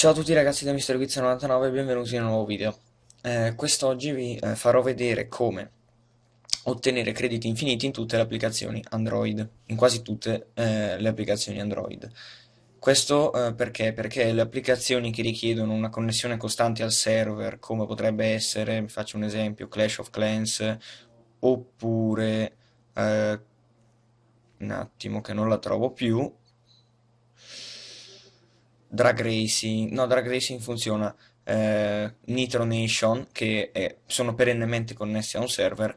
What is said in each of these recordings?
Ciao a tutti ragazzi da MrWiz99 e benvenuti in un nuovo video. Eh, quest'oggi vi eh, farò vedere come ottenere crediti infiniti in tutte le applicazioni Android, in quasi tutte eh, le applicazioni Android. Questo eh, perché? Perché le applicazioni che richiedono una connessione costante al server, come potrebbe essere, faccio un esempio, Clash of Clans, oppure, eh, un attimo che non la trovo più, Drag Racing, no, Drag Racing funziona, eh, Nitro Nation, che è, sono perennemente connessi a un server.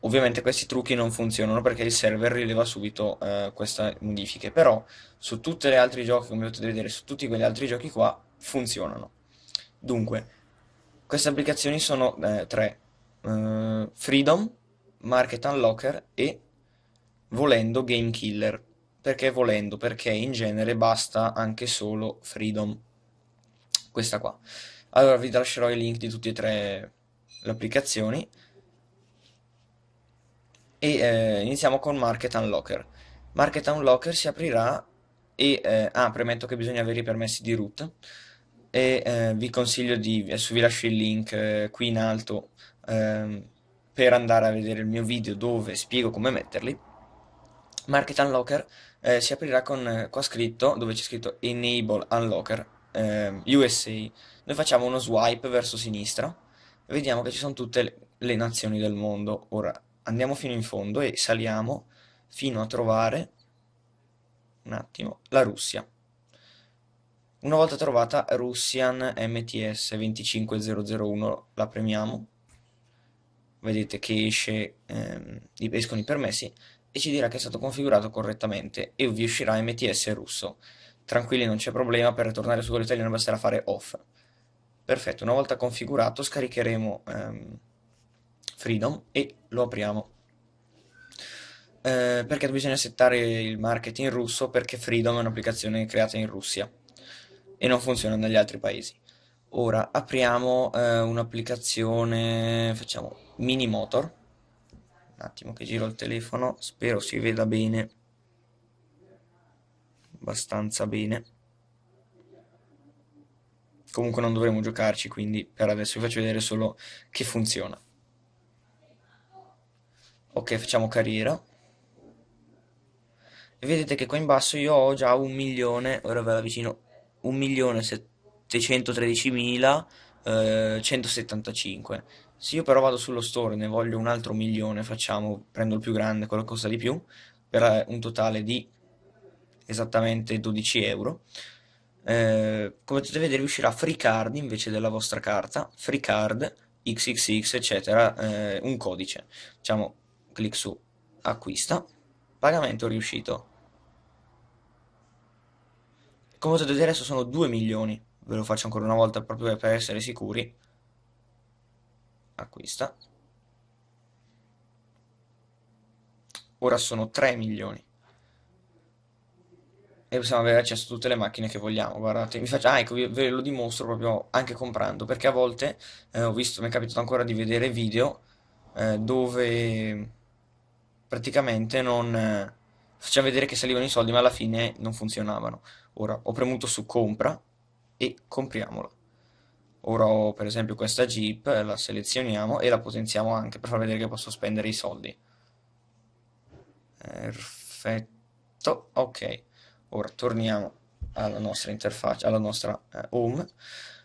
Ovviamente questi trucchi non funzionano perché il server rileva subito eh, queste modifiche, però su tutti gli altri giochi, come potete vedere, su tutti quegli altri giochi qua funzionano. Dunque, queste applicazioni sono eh, tre, eh, Freedom, Market Unlocker e, volendo, Game Killer perché volendo, perché in genere basta anche solo Freedom, questa qua. Allora vi lascerò i link di tutte e tre le applicazioni e eh, iniziamo con Market Unlocker. Market Unlocker si aprirà e... Eh, ah, premetto che bisogna avere i permessi di root e eh, vi consiglio di... adesso vi lascio il link eh, qui in alto ehm, per andare a vedere il mio video dove spiego come metterli. Market Unlocker eh, si aprirà con eh, qua scritto, dove c'è scritto Enable Unlocker eh, USA. Noi facciamo uno swipe verso sinistra e vediamo che ci sono tutte le nazioni del mondo. Ora andiamo fino in fondo e saliamo fino a trovare un attimo la Russia. Una volta trovata Russian MTS 25001 la premiamo. Vedete che esce, ehm, escono i permessi e ci dirà che è stato configurato correttamente e vi uscirà MTS russo. Tranquilli, non c'è problema, per ritornare su quello italiano basterà fare off. Perfetto, una volta configurato scaricheremo ehm, Freedom e lo apriamo. Eh, perché bisogna settare il market in russo perché Freedom è un'applicazione creata in Russia e non funziona negli altri paesi. Ora apriamo eh, un'applicazione, facciamo Mini Motor un attimo che giro il telefono spero si veda bene abbastanza bene comunque non dovremo giocarci quindi per adesso vi faccio vedere solo che funziona ok facciamo carriera e vedete che qua in basso io ho già un milione ora ve la vicino un milione settecentotredici mila 175. Eh, Se io però vado sullo store e ne voglio un altro milione, facciamo, prendo il più grande, quello costa di più, per eh, un totale di esattamente 12 euro. Eh, come potete vedere uscirà free card invece della vostra carta, free card XXX eccetera, eh, un codice. Diciamo, clic su acquista, pagamento riuscito. Come potete vedere adesso sono 2 milioni ve lo faccio ancora una volta proprio per essere sicuri acquista ora sono 3 milioni e possiamo avere accesso a tutte le macchine che vogliamo guardate vi faccio ah, ecco ve lo dimostro proprio anche comprando perché a volte eh, ho visto mi è capitato ancora di vedere video eh, dove praticamente non eh, faceva vedere che salivano i soldi ma alla fine non funzionavano ora ho premuto su compra e compriamola. Ora ho per esempio questa Jeep, la selezioniamo e la potenziamo anche per far vedere che posso spendere i soldi. Perfetto, ok. Ora torniamo alla nostra interfaccia, alla nostra eh, home.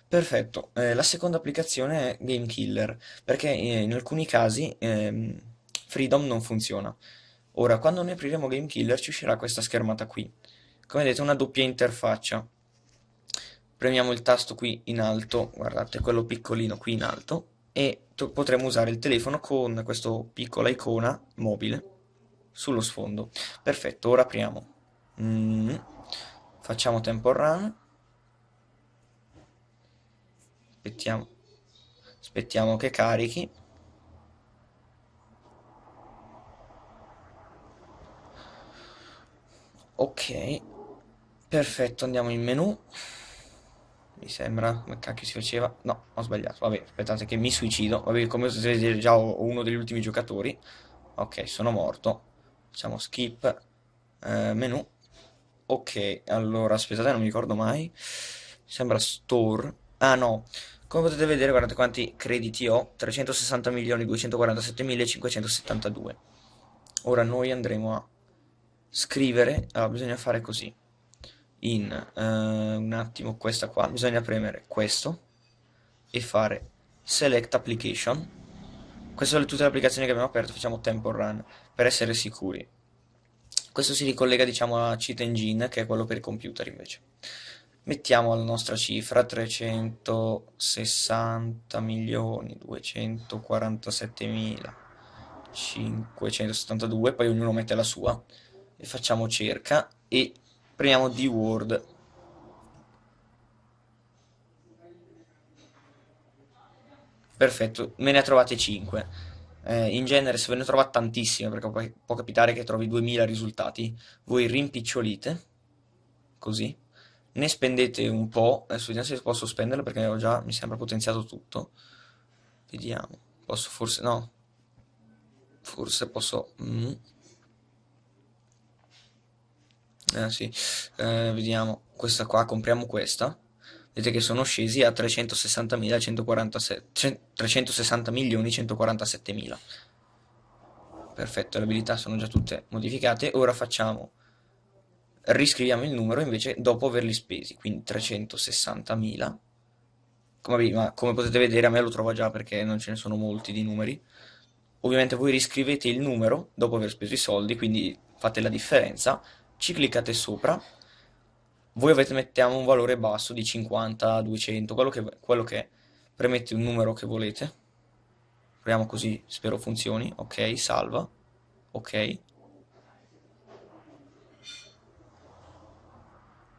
Perfetto, eh, la seconda applicazione è Game Killer, perché eh, in alcuni casi ehm, Freedom non funziona. Ora, quando noi apriremo Game Killer ci uscirà questa schermata qui. Come vedete, una doppia interfaccia premiamo il tasto qui in alto, guardate quello piccolino qui in alto, e potremo usare il telefono con questa piccola icona mobile sullo sfondo. Perfetto, ora apriamo. Mm. Facciamo tempo run. Aspettiamo. Aspettiamo che carichi. Ok, perfetto, andiamo in menu mi sembra, come cacchio si faceva? No, ho sbagliato, vabbè, aspettate che mi suicido, vabbè, come potete vedere già ho uno degli ultimi giocatori, ok, sono morto, facciamo skip, eh, menu, ok, allora, aspettate, non mi ricordo mai, mi sembra store, ah no, come potete vedere, guardate quanti crediti ho, 360.247.572, ora noi andremo a scrivere, allora bisogna fare così, in uh, un attimo questa qua bisogna premere questo e fare select application queste sono tutte le applicazioni che abbiamo aperto facciamo tempo run per essere sicuri questo si ricollega diciamo a cheat engine che è quello per i computer invece mettiamo la nostra cifra 360 milioni 247 mila 572 poi ognuno mette la sua e facciamo cerca e premiamo D word perfetto me ne trovate 5 eh, in genere se ve ne trovate tantissime perché può, può capitare che trovi 2000 risultati voi rimpicciolite così ne spendete un po'. Adesso vediamo se posso spenderlo perché ho già, mi sembra, potenziato tutto. Vediamo. Posso forse... No. Forse posso... Mm eh sì, eh, vediamo, questa qua, compriamo questa, vedete che sono scesi a 360.147.000. Perfetto, le abilità sono già tutte modificate, ora facciamo, riscriviamo il numero invece dopo averli spesi, quindi 360.000. Come, come potete vedere a me lo trovo già perché non ce ne sono molti di numeri. Ovviamente voi riscrivete il numero dopo aver speso i soldi, quindi fate la differenza ci cliccate sopra, voi avete, mettiamo un valore basso di 50, 200, quello che, quello che è. Premete un numero che volete, proviamo così, spero funzioni, ok, salva, ok.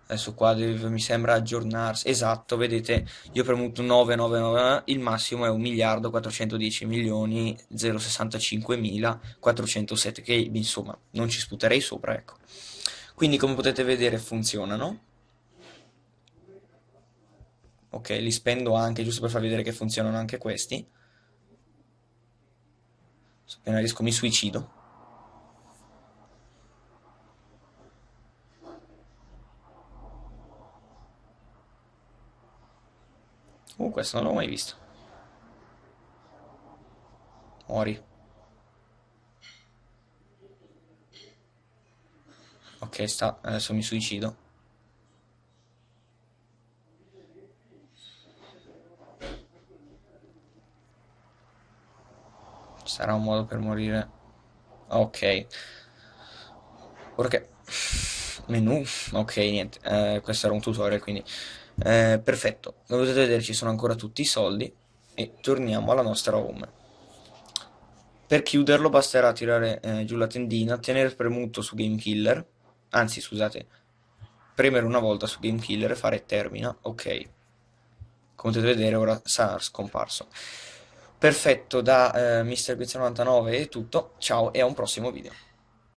Adesso qua deve, mi sembra aggiornarsi, esatto, vedete, io ho premuto 999, eh, il massimo è 1 miliardo 410 milioni 065 mila 407, che insomma non ci sputerei sopra, ecco. Quindi come potete vedere funzionano. Ok, li spendo anche giusto per far vedere che funzionano anche questi. Se appena riesco mi suicido. Uh, questo non l'ho mai visto. muori ok sta, adesso mi suicido. Sarà un modo per morire. Ok. Perché? Menu? Ok, niente. Eh, questo era un tutorial, quindi... Eh, perfetto. Come potete vedere ci sono ancora tutti i soldi. E torniamo alla nostra home. Per chiuderlo basterà tirare eh, giù la tendina, tenere premuto su Game Killer anzi scusate, premere una volta su GameKiller e fare termina, ok. Come potete vedere ora sarà scomparso. Perfetto, da eh, MrGuiz99 è tutto, ciao e a un prossimo video.